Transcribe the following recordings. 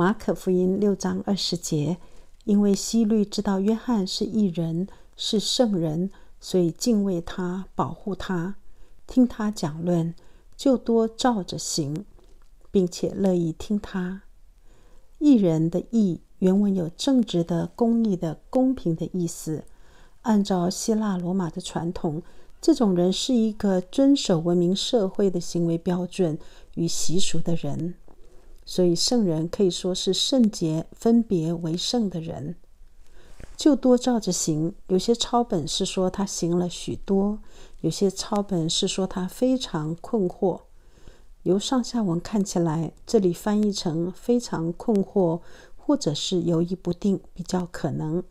马可福音六章二十节，因为希律知道约翰是异人，是圣人，所以敬畏他，保护他，听他讲论，就多照着行，并且乐意听他。异人的异原文有正直的、公义的、公平的意思。按照希腊罗马的传统，这种人是一个遵守文明社会的行为标准与习俗的人。所以圣人可以说是圣洁、分别为圣的人，就多照着行。有些抄本是说他行了许多，有些抄本是说他非常困惑。由上下文看起来，这里翻译成“非常困惑”或者是“犹豫不定”比较可能。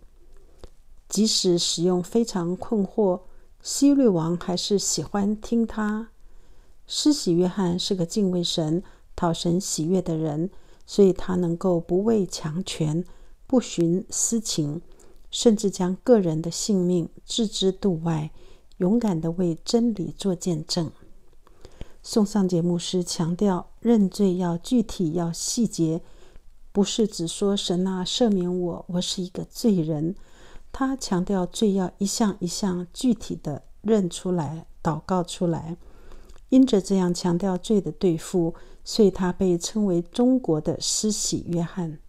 即使使用“非常困惑”，希律王还是喜欢听他。施洗约翰是个敬畏神。讨神喜悦的人，所以他能够不畏强权，不徇私情，甚至将个人的性命置之度外，勇敢地为真理做见证。宋尚节目师强调，认罪要具体，要细节，不是只说神啊赦免我，我是一个罪人。他强调罪要一项一项具体的认出来，祷告出来。因着这样强调罪的对付，所以他被称为中国的施洗约翰。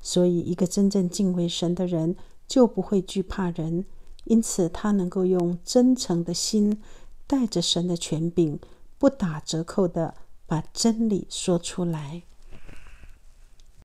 所以，一个真正敬畏神的人，就不会惧怕人，因此他能够用真诚的心，带着神的权柄，不打折扣的把真理说出来。